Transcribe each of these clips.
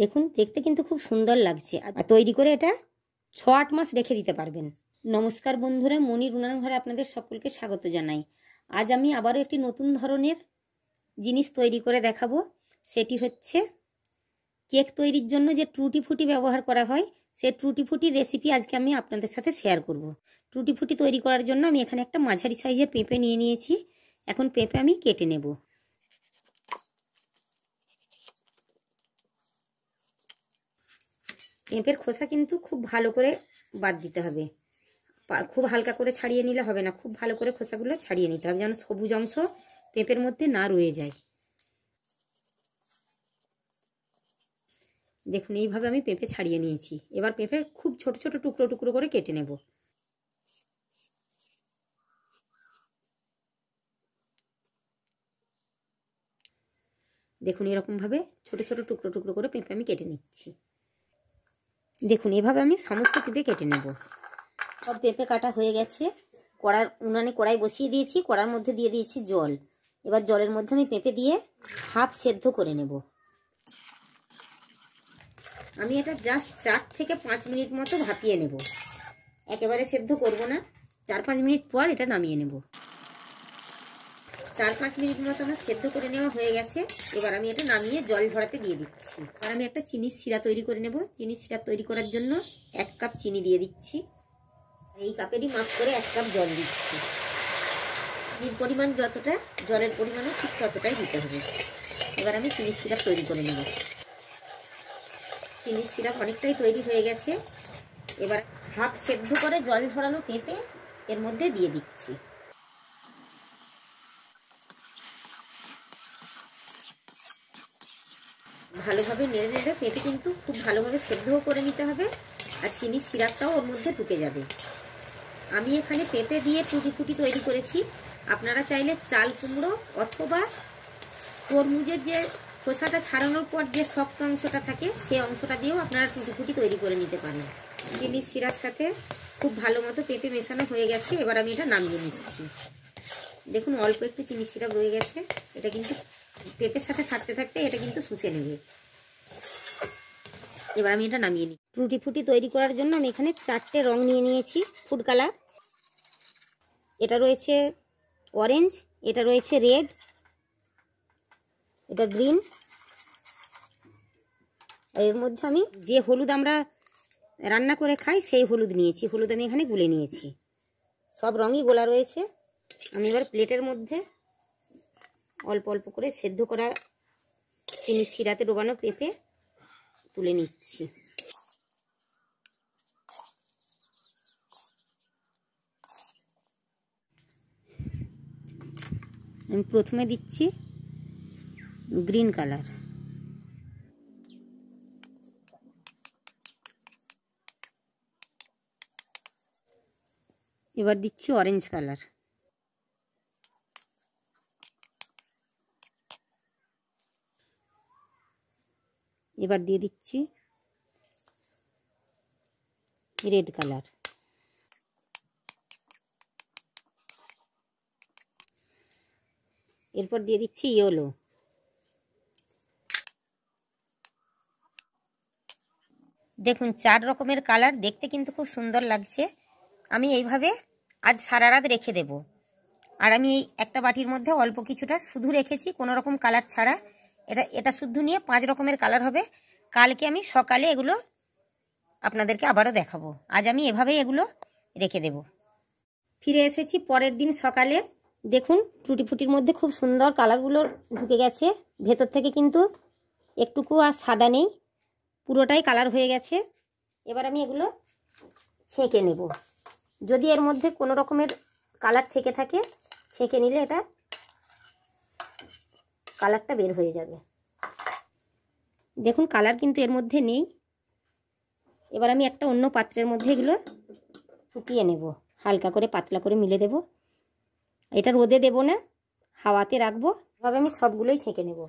দেখুন দেখতে কিন্তু খুব সুন্দর লাগছে আর তৈরি করে এটা ছ আট মাস রেখে দিতে পারবেন নমস্কার বন্ধুরা মনি রুনান ঘরে আপনাদের সকলকে স্বাগত জানাই আজ আমি আবারও একটি নতুন ধরনের জিনিস তৈরি করে দেখাবো সেটি হচ্ছে কেক তৈরির জন্য যে টুটি ফুটি ব্যবহার করা হয় সেই টুটি ফুটির রেসিপি আজকে আমি আপনাদের সাথে শেয়ার করব। টুটি ফুটি তৈরি করার জন্য আমি এখানে একটা মাঝারি সাইজের পেঁপে নিয়ে নিয়েছি এখন পেঁপে আমি কেটে নেবো পেঁপের খোসা কিন্তু খুব ভালো করে বাদ দিতে হবে খুব হালকা করে ছাড়িয়ে নিলে হবে না খুব ভালো করে খোসাগুলো ছাড়িয়ে নিতে হবে যেন সবুজ অংশ পেঁপের মধ্যে না রয়ে যায় দেখুন এইভাবে আমি পেঁপে ছাড়িয়ে নিয়েছি এবার পেঁপে খুব ছোট ছোট টুকরো টুকরো করে কেটে নেব দেখুন এরকমভাবে ছোট ছোট টুকরো টুকরো করে পেঁপে আমি কেটে নিচ্ছি দেখুন এভাবে আমি সমস্ত পেঁপে কেটে নেব সব পেঁপে কাটা হয়ে গেছে কড়ার উনানে কড়াই বসিয়ে দিয়েছি কড়ার মধ্যে দিয়ে দিয়েছি জল এবার জলের মধ্যে আমি পেঁপে দিয়ে হাফ সেদ্ধ করে নেব আমি এটা জাস্ট চার থেকে পাঁচ মিনিট মতো ভাপিয়ে নেব একেবারে সেদ্ধ করব না চার পাঁচ মিনিট পর এটা নামিয়ে নেব চার পাঁচ মিনিট মতো আমার সেদ্ধ করে নেওয়া হয়ে গেছে এবার আমি এটা নামিয়ে জল ঝরাতে দিয়ে দিচ্ছি এবার আমি একটা চিনির শিরা তৈরি করে নেব চিনির শিরা তৈরি করার জন্য এক কাপ চিনি দিয়ে দিচ্ছি এই কাপেরই মাপ করে এক কাপ জল দিচ্ছি চিনির পরিমাণ যতটা জলের পরিমাণও ঠিক ততটাই দিতে হবে এবার আমি চিনির সিরাপ তৈরি করে নেব চিনির সিরাপ অনেকটাই তৈরি হয়ে গেছে এবার হাফ সেদ্ধ করে জল ঝরানো পেঁপে এর মধ্যে দিয়ে দিচ্ছি ভালোভাবে নেড়ে নেড়ে পেঁপে কিন্তু খুব ভালোভাবে সেদ্ধও করে নিতে হবে আর চিনির সিরাপটাও ওর মধ্যে ঢুকে যাবে আমি এখানে পেঁপে দিয়ে টুটি ফুটি তৈরি করেছি আপনারা চাইলে চাল কুমড়ো অথবা তরমুজের যে খোসাটা ছাড়ানোর পর যে শক্ত অংশটা থাকে সে অংশটা দিয়েও আপনারা টুটি ফুটি তৈরি করে নিতে পারেন চিনির সিরার সাথে খুব ভালো মতো পেঁপে মেশানো হয়ে গেছে এবার আমি এটা নামিয়ে নিচ্ছি দেখুন অল্প একটু চিনি সিরাপ রয়ে গেছে এটা কিন্তু পেঁপের সাথে থাকতে থাকতে এটা কিন্তু শুষে নেবে এবার আমি এটা নামিয়ে নিই ফ্রুটি ফুটি তৈরি করার জন্য আমি এখানে চারটে রং নিয়ে নিয়েছি ফুড কালার এটা রয়েছে অরেঞ্জ এটা রয়েছে রেড এটা গ্রিন এর মধ্যে আমি যে হলুদ আমরা রান্না করে খাই সেই হলুদ নিয়েছি হলুদ আমি এখানে গুলে নিয়েছি সব রঙই গোলা রয়েছে আমি এবার প্লেটের মধ্যে অল্প অল্প করে সেদ্ধ করা চিনি শিরাতে ডোবানো পেঁপে তুলে নিচ্ছি আমি প্রথমে দিচ্ছি গ্রিন কালার এবার দিচ্ছি অরেঞ্জ কালার এবার দিয়ে দিচ্ছি রেড কালার এরপর দিয়ে দিচ্ছি ইয়েলো দেখুন চার রকমের কালার দেখতে কিন্তু খুব সুন্দর লাগছে আমি এইভাবে আজ সারা রাত রেখে দেব আর আমি একটা বাটির মধ্যে অল্প কিছুটা শুধু রেখেছি কোনো রকম কালার ছাড়া এটা এটা শুদ্ধ নিয়ে পাঁচ রকমের কালার হবে কালকে আমি সকালে এগুলো আপনাদেরকে আবারও দেখাবো আজ আমি এভাবেই এগুলো রেখে দেব ফিরে এসেছি পরের দিন সকালে দেখুন টুটিফুটির মধ্যে খুব সুন্দর কালারগুলো ঢুকে গেছে ভেতর থেকে কিন্তু একটুকু আর সাদা নেই পুরোটাই কালার হয়ে গেছে এবার আমি এগুলো ছেঁকে নেব যদি এর মধ্যে কোনো রকমের কালার থেকে থাকে ছেঁকে নিলে এটা কালারটা বের হয়ে যাবে দেখুন কালার কিন্তু এর মধ্যে নেই এবার আমি একটা অন্য পাত্রের মধ্যে এগুলো শুকিয়ে নেব হালকা করে পাতলা করে মিলে দেব এটা রোদে দেব না হাওয়াতে রাখবো এভাবে আমি সবগুলোই ছেঁকে নেব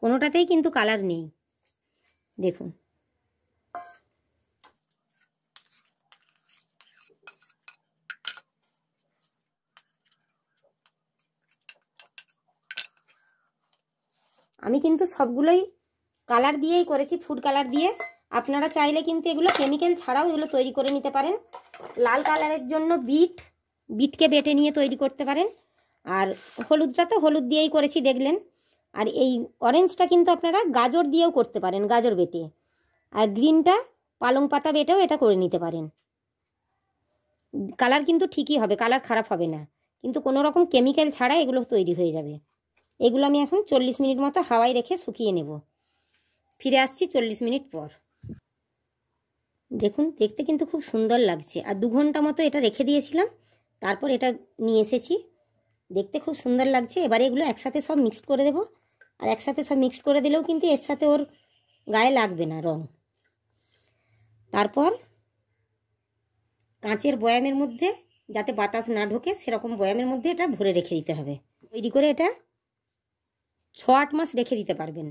কোনোটাতেই কিন্তু কালার নেই দেখুন আমি কিন্তু সবগুলোই কালার দিয়েই করেছি ফুড কালার দিয়ে আপনারা চাইলে কিন্তু এগুলো কেমিক্যাল ছাড়াও এগুলো তৈরি করে নিতে পারেন লাল কালারের জন্য বিট বিটকে বেটে নিয়ে তৈরি করতে পারেন আর হলুদটা তো হলুদ দিয়েই করেছি দেখলেন আর এই অরেঞ্জটা কিন্তু আপনারা গাজর দিয়েও করতে পারেন গাজর বেটে আর গ্রিনটা পালং পাতা বেটেও এটা করে নিতে পারেন কালার কিন্তু ঠিকই হবে কালার খারাপ হবে না কিন্তু কোনো রকম কেমিক্যাল ছাড়া এগুলো তৈরি হয়ে যাবে এগুলো আমি এখন চল্লিশ মিনিট মতো হাওয়ায় রেখে শুকিয়ে নেব ফিরে আসছি চল্লিশ মিনিট পর দেখুন দেখতে কিন্তু খুব সুন্দর লাগছে আর দু ঘন্টা মতো এটা রেখে দিয়েছিলাম তারপর এটা নিয়ে এসেছি দেখতে খুব সুন্দর লাগছে এবারে এগুলো একসাথে সব মিক্সড করে দেব আর একসাথে সব মিক্সড করে দিলেও কিন্তু এর সাথে ওর গায়ে লাগবে না রং তারপর কাঁচের বয়ামের মধ্যে যাতে বাতাস না ঢোকে সেরকম বয়ামের মধ্যে এটা ভরে রেখে দিতে হবে তৈরি করে এটা ছ আট মাস রেখে দিতে পারবেন